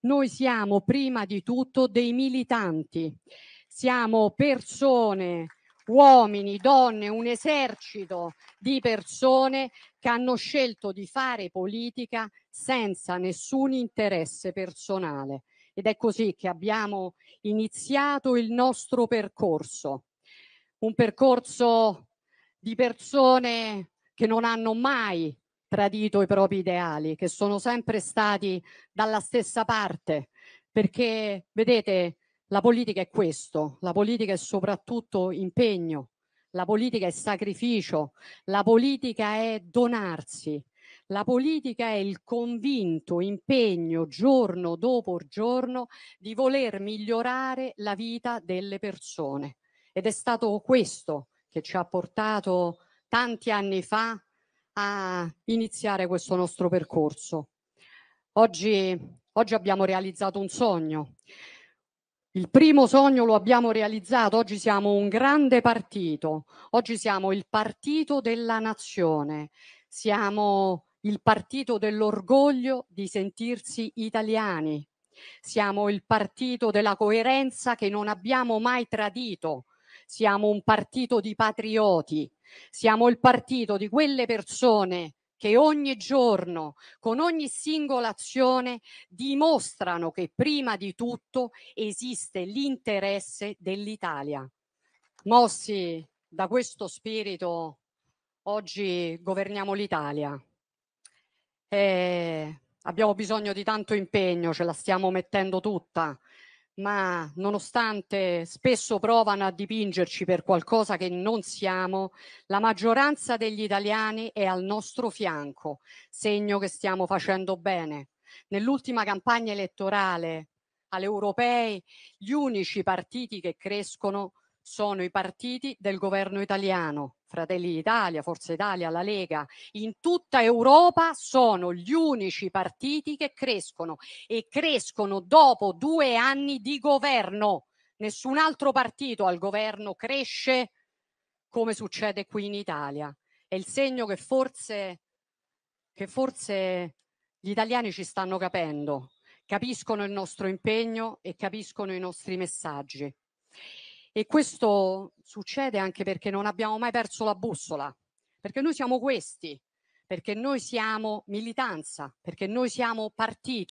Noi siamo prima di tutto dei militanti, siamo persone, uomini, donne, un esercito di persone che hanno scelto di fare politica senza nessun interesse personale. Ed è così che abbiamo iniziato il nostro percorso, un percorso di persone che non hanno mai tradito i propri ideali, che sono sempre stati dalla stessa parte, perché vedete, la politica è questo, la politica è soprattutto impegno, la politica è sacrificio, la politica è donarsi, la politica è il convinto impegno giorno dopo giorno di voler migliorare la vita delle persone. Ed è stato questo che ci ha portato tanti anni fa a ah. iniziare questo nostro percorso. Oggi, oggi abbiamo realizzato un sogno. Il primo sogno lo abbiamo realizzato, oggi siamo un grande partito, oggi siamo il partito della nazione, siamo il partito dell'orgoglio di sentirsi italiani, siamo il partito della coerenza che non abbiamo mai tradito, siamo un partito di patrioti, siamo il partito di quelle persone che ogni giorno, con ogni singola azione, dimostrano che prima di tutto esiste l'interesse dell'Italia. Mossi da questo spirito, oggi governiamo l'Italia. Eh, abbiamo bisogno di tanto impegno, ce la stiamo mettendo tutta ma nonostante spesso provano a dipingerci per qualcosa che non siamo, la maggioranza degli italiani è al nostro fianco, segno che stiamo facendo bene. Nell'ultima campagna elettorale alle europee, gli unici partiti che crescono sono i partiti del governo italiano, Fratelli d'Italia, Forza Italia, la Lega, in tutta Europa sono gli unici partiti che crescono e crescono dopo due anni di governo. Nessun altro partito al governo cresce come succede qui in Italia. È il segno che forse, che forse gli italiani ci stanno capendo, capiscono il nostro impegno e capiscono i nostri messaggi. E questo succede anche perché non abbiamo mai perso la bussola, perché noi siamo questi, perché noi siamo militanza, perché noi siamo partiti.